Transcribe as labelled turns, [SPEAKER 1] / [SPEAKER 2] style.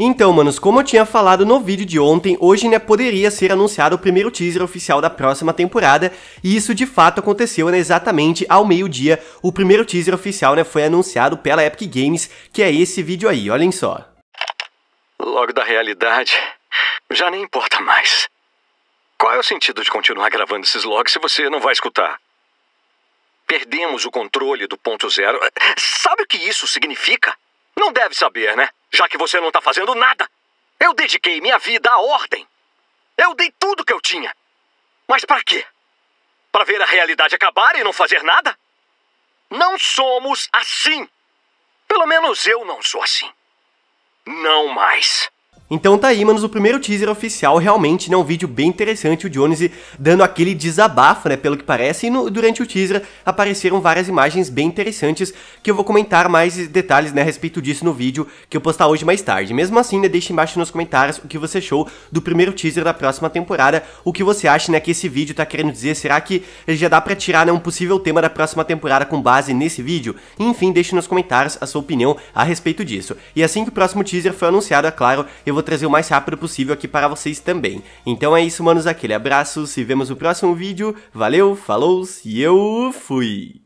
[SPEAKER 1] Então, manos, como eu tinha falado no vídeo de ontem, hoje né, poderia ser anunciado o primeiro teaser oficial da próxima temporada, e isso de fato aconteceu né, exatamente ao meio-dia. O primeiro teaser oficial né, foi anunciado pela Epic Games, que é esse vídeo aí, olhem só.
[SPEAKER 2] Logo da realidade, já nem importa mais. Qual é o sentido de continuar gravando esses logs se você não vai escutar? Perdemos o controle do ponto zero. Eh, sabe o que isso significa? Não deve saber, né? já que você não está fazendo nada. Eu dediquei minha vida à ordem. Eu dei tudo que eu tinha. Mas para quê? Para ver a realidade acabar e não fazer nada? Não somos assim. Pelo menos eu não sou assim.
[SPEAKER 1] Não mais. Então tá aí, manos, o primeiro teaser oficial, realmente, né, um vídeo bem interessante, o Jones dando aquele desabafo, né, pelo que parece, e no, durante o teaser apareceram várias imagens bem interessantes, que eu vou comentar mais detalhes, né, a respeito disso no vídeo que eu postar hoje mais tarde. Mesmo assim, né, deixa embaixo nos comentários o que você achou do primeiro teaser da próxima temporada, o que você acha, né, que esse vídeo tá querendo dizer, será que ele já dá pra tirar, né, um possível tema da próxima temporada com base nesse vídeo? Enfim, deixe nos comentários a sua opinião a respeito disso. E assim que o próximo teaser for anunciado, é claro, eu vou vou trazer o mais rápido possível aqui para vocês também. Então é isso, manos, aquele abraço, se vemos no próximo vídeo, valeu, falou e eu fui!